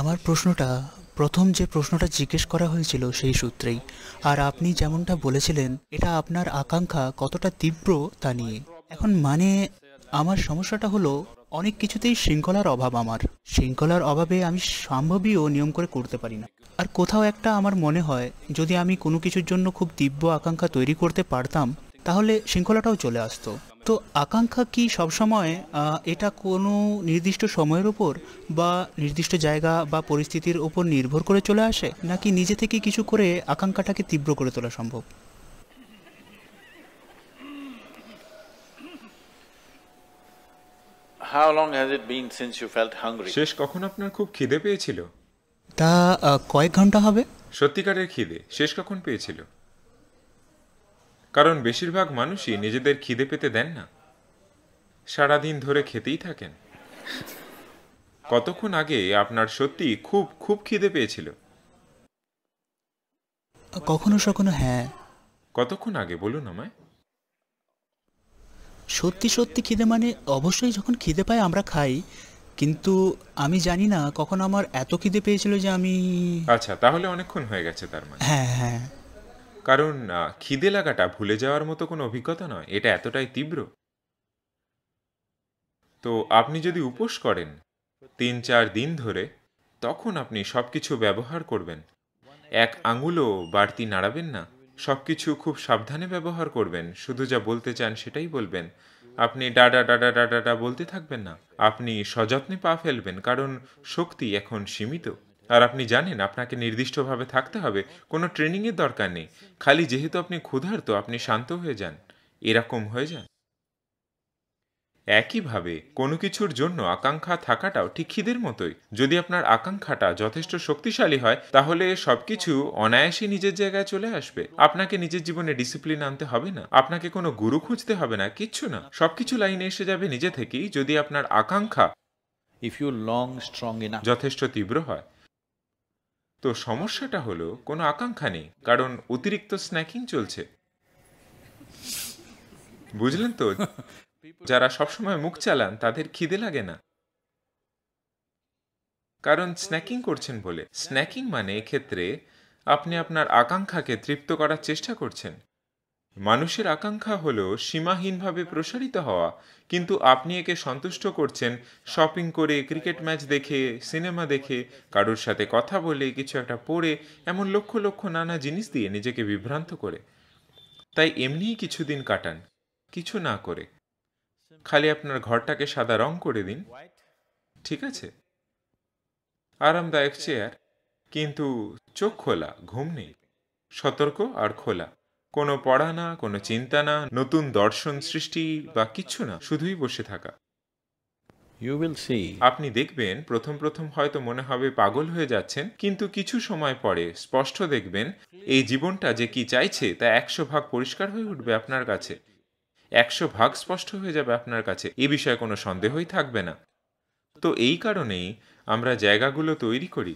আমার প্রশ্নটা প্রথম যে প্রশ্নটা জিজ্ঞেস করা হয়েছিল সেই সূত্রেই আর আপনি যেমনটা বলেছিলেন এটা আপনার আকাঙ্ক্ষা কতটা তীব্র তা নিয়ে এখন মানে আমার সমস্যাটা হলো অনেক কিছুতেই শৃঙ্খলার অভাব আমার শৃঙ্খলার অভাবে আমি সম্ভবীয় নিয়ম করে করতে পারি না আর কোথাও একটা আমার মনে হয় যদি আমি কোনো কিছুর জন্য খুব তীব্র আকাঙ্ক্ষা তৈরি করতে পারতাম তাহলে শৃঙ্খলাটাও চলে আসতো তো আকাঙ্ক্ষা কি সবসময় এটা কোনো নির্দিষ্ট সময়ের উপর বা নির্দিষ্ট জায়গা বা পরিস্থিতির উপর নির্ভর করে চলে আসে নাকি নিজে থেকে কিছু করে আকাঙ্ক্ষাটাকে তীব্র করে তোলা সম্ভব শেষ কখন আপনার খুব খিদে পেয়েছিল তা কয়েক ঘন্টা হবে সত্যিকারের খিদে শেষ কখন পেয়েছিল কারণ বেশিরভাগ মানুষই নিজেদের খিদে পেতে দেন না সারাদিন ধরে খেতেই থাকেন কতক্ষণ আগে আপনার সত্যি খুব খুব খিদে পেয়েছিল কখনো সখনো হ্যাঁ কতক্ষণ আগে বলুন আমায় সত্যি সত্যি খিদে মানে অবশ্যই যখন খিদে পায় আমরা খাই কিন্তু আমি জানি না কখন আমার এত খিদে পেয়েছিল যে আমি আচ্ছা তাহলে অনেকক্ষণ হয়ে গেছে তার মানে হ্যাঁ হ্যাঁ কারণ খিদে লাগাটা ভুলে যাওয়ার মতো কোনো অভিজ্ঞতা নয় এটা এতটাই তীব্র তো আপনি যদি উপোস করেন তিন চার দিন ধরে তখন আপনি সব কিছু ব্যবহার করবেন এক আঙুলও বাড়তি নাড়াবেন না সব কিছু খুব সাবধানে ব্যবহার করবেন শুধু যা বলতে চান সেটাই বলবেন আপনি ডাডা ডাডা ডাডা ডা বলতে থাকবেন না আপনি সযত্নে পা ফেলবেন কারণ শক্তি এখন সীমিত আর আপনি জানেন আপনাকে নির্দিষ্টভাবে থাকতে হবে কোনো ট্রেনিংয়ের দরকার নেই খালি যেহেতু আপনি ক্ষুধার্ত আপনি শান্ত হয়ে যান এরকম হয়ে যান একইভাবে কোনো কিছুর জন্য আকাঙ্ক্ষা থাকাটাও ঠিক খিদের মতোই যদি আপনার আকাঙ্ক্ষাটা যথেষ্ট শক্তিশালী হয় তাহলে সবকিছু অনায়াসে নিজের জায়গায় চলে আসবে আপনাকে নিজের জীবনে ডিসিপ্লিন আনতে হবে না আপনাকে কোনো গুরু খুঁজতে হবে না কিচ্ছু না সবকিছু লাইনে এসে যাবে নিজে থেকেই যদি আপনার আকাঙ্ক্ষা ইফ ইউ লং স্ট্রং যথেষ্ট তীব্র হয় তো সমস্যাটা হলো কোনো আকাঙ্ক্ষা নেই কারণ অতিরিক্ত স্ন্যাকিং চলছে বুঝলেন তো যারা সবসময় মুখ চালান তাদের খিদে লাগে না কারণ স্ন্যাকিং করছেন বলে স্ন্যাকিং মানে ক্ষেত্রে আপনি আপনার আকাঙ্ক্ষাকে তৃপ্ত করার চেষ্টা করছেন মানুষের আকাঙ্ক্ষা হল সীমাহীনভাবে প্রসারিত হওয়া কিন্তু আপনি একে সন্তুষ্ট করছেন শপিং করে ক্রিকেট ম্যাচ দেখে সিনেমা দেখে কারোর সাথে কথা বলে কিছু একটা পড়ে এমন লক্ষ লক্ষ নানা জিনিস দিয়ে নিজেকে বিভ্রান্ত করে তাই এমনিই কিছুদিন কাটান কিছু না করে খালি আপনার ঘরটাকে সাদা রং করে দিন ঠিক আছে আরামদায়ক চেয়ার কিন্তু চোখ খোলা ঘুম নেই সতর্ক আর খোলা কোনো পড়া না কোনো চিন্তা না নতুন দর্শন সৃষ্টি বা কিছু না শুধুই বসে থাকা ইউ উইল সি আপনি দেখবেন প্রথম প্রথম হয়তো মনে হবে পাগল হয়ে যাচ্ছেন কিন্তু কিছু সময় পরে স্পষ্ট দেখবেন এই জীবনটা যে কি চাইছে তা একশো ভাগ পরিষ্কার হয়ে উঠবে আপনার কাছে একশো ভাগ স্পষ্ট হয়ে যাবে আপনার কাছে এ বিষয়ে কোনো সন্দেহই থাকবে না তো এই কারণেই আমরা জায়গাগুলো তৈরি করি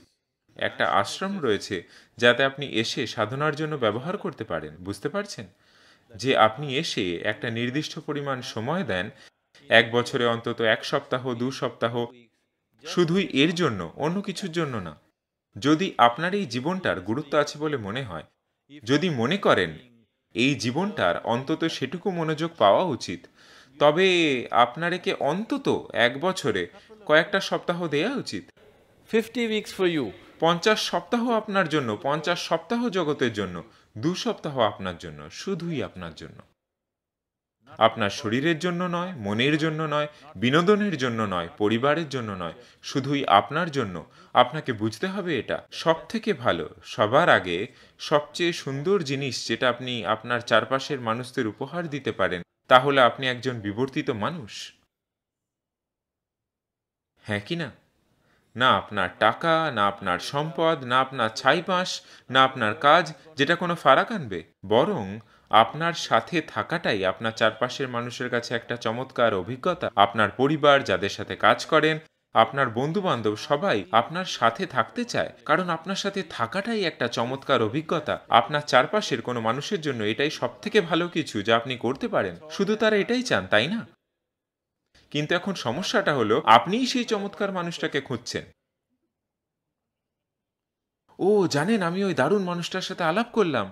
একটা আশ্রম রয়েছে যাতে আপনি এসে সাধনার জন্য ব্যবহার করতে পারেন বুঝতে পারছেন যে আপনি এসে একটা নির্দিষ্ট পরিমাণ সময় দেন এক বছরে অন্তত এক সপ্তাহ দু সপ্তাহ শুধুই এর জন্য অন্য কিছুর জন্য না যদি আপনার এই জীবনটার গুরুত্ব আছে বলে মনে হয় যদি মনে করেন এই জীবনটার অন্তত সেটুকু মনোযোগ পাওয়া উচিত তবে আপনার একে অন্তত এক বছরে কয়েকটা সপ্তাহ দেয়া উচিত ফিফটি উইকস ফর ইউ পঞ্চাশ সপ্তাহ আপনার জন্য পঞ্চাশ সপ্তাহ জগতের জন্য দু সপ্তাহ আপনার জন্য শুধুই আপনার জন্য আপনার শরীরের জন্য নয় মনের জন্য নয় বিনোদনের জন্য নয় পরিবারের জন্য নয় শুধুই আপনার জন্য আপনাকে বুঝতে হবে এটা সব থেকে ভালো সবার আগে সবচেয়ে সুন্দর জিনিস যেটা আপনি আপনার চারপাশের মানুষদের উপহার দিতে পারেন তাহলে আপনি একজন বিবর্তিত মানুষ হ্যাঁ কি না না আপনার টাকা না আপনার সম্পদ না আপনার ছাইপাঁশ না আপনার কাজ যেটা কোনো ফারাক আনবে বরং আপনার সাথে থাকাটাই আপনার চারপাশের মানুষের কাছে একটা চমৎকার অভিজ্ঞতা আপনার পরিবার যাদের সাথে কাজ করেন আপনার বন্ধু বান্ধব সবাই আপনার সাথে থাকতে চায় কারণ আপনার সাথে থাকাটাই একটা চমৎকার অভিজ্ঞতা আপনার চারপাশের কোনো মানুষের জন্য এটাই সব থেকে ভালো কিছু যা আপনি করতে পারেন শুধু তারা এটাই চান তাই না কিন্তু এখন সমস্যাটা হলো আপনিই সেই চমৎকার মানুষটাকে খুঁজছেন ও জানেন আমি ওই দারুণ মানুষটার সাথে আলাপ করলাম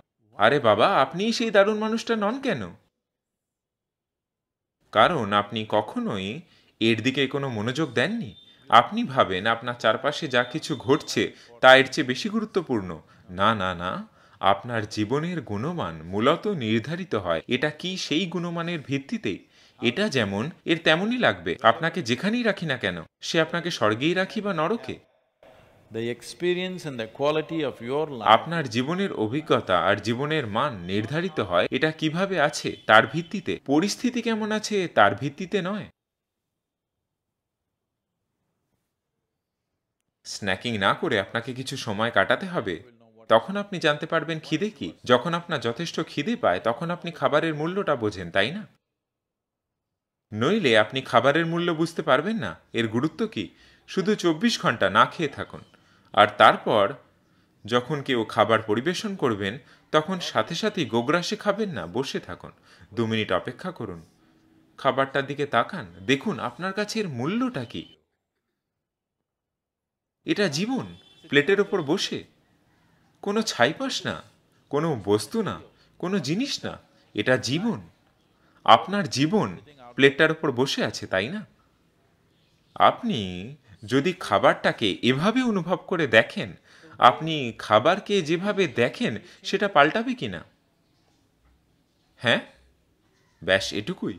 আরে বাবা আপনিই সেই দারুণ মানুষটা নন কেন কারণ আপনি কখনোই এর দিকে কোনো মনোযোগ দেননি আপনি ভাবেন আপনার চারপাশে যা কিছু ঘটছে তা এর চেয়ে বেশি গুরুত্বপূর্ণ না না না আপনার জীবনের গুণমান মূলত নির্ধারিত হয় এটা কি সেই গুণমানের ভিত্তিতেই এটা যেমন এর তেমনই লাগবে আপনাকে যেখানেই রাখি না কেন সে আপনাকে স্বর্গেই রাখি বা নরকে আপনার জীবনের অভিজ্ঞতা আর জীবনের মান নির্ধারিত হয় এটা কিভাবে আছে তার ভিত্তিতে পরিস্থিতি কেমন আছে তার ভিত্তিতে নয় স্ন্যাকিং না করে আপনাকে কিছু সময় কাটাতে হবে তখন আপনি জানতে পারবেন খিদে কি যখন আপনার যথেষ্ট খিদে পায় তখন আপনি খাবারের মূল্যটা বোঝেন তাই না নইলে আপনি খাবারের মূল্য বুঝতে পারবেন না এর গুরুত্ব কি শুধু চব্বিশ ঘন্টা না খেয়ে থাকুন আর তারপর যখন কেউ খাবার পরিবেশন করবেন তখন সাথে সাথে গোগ্রাসে খাবেন না বসে থাকুন দু মিনিট অপেক্ষা করুন খাবারটার দিকে তাকান দেখুন আপনার কাছে এর মূল্যটা কি এটা জীবন প্লেটের ওপর বসে কোনো ছাইপাস না কোনো বস্তু না কোনো জিনিস না এটা জীবন আপনার জীবন প্লেটটার উপর বসে আছে তাই না আপনি যদি খাবারটাকে এভাবে অনুভব করে দেখেন আপনি খাবারকে যেভাবে দেখেন সেটা পাল্টাবে কি না হ্যাঁ ব্যাস এটুকুই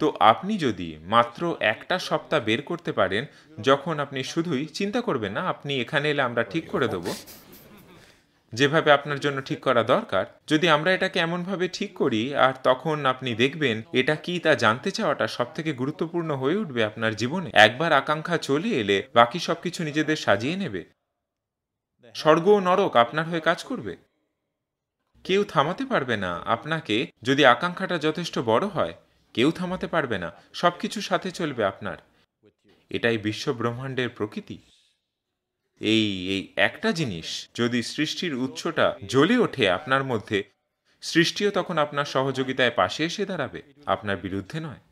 তো আপনি যদি মাত্র একটা সপ্তাহ বের করতে পারেন যখন আপনি শুধুই চিন্তা করবেন না আপনি এখানে এলে আমরা ঠিক করে দেবো যেভাবে আপনার জন্য ঠিক করা দরকার যদি আমরা এটাকে এমনভাবে ঠিক করি আর তখন আপনি দেখবেন এটা কি তা জানতে চাওয়াটা সব থেকে গুরুত্বপূর্ণ হয়ে উঠবে আপনার জীবনে একবার আকাঙ্ক্ষা চলে এলে বাকি সবকিছু নিজেদের সাজিয়ে নেবে স্বর্গ ও নরক আপনার হয়ে কাজ করবে কেউ থামাতে পারবে না আপনাকে যদি আকাঙ্ক্ষাটা যথেষ্ট বড় হয় কেউ থামাতে পারবে না সব সাথে চলবে আপনার এটাই বিশ্ব ব্রহ্মাণ্ডের প্রকৃতি এই এই একটা জিনিস যদি সৃষ্টির উৎসটা জ্বলে ওঠে আপনার মধ্যে সৃষ্টিও তখন আপনার সহযোগিতায় পাশে এসে দাঁড়াবে আপনার বিরুদ্ধে নয়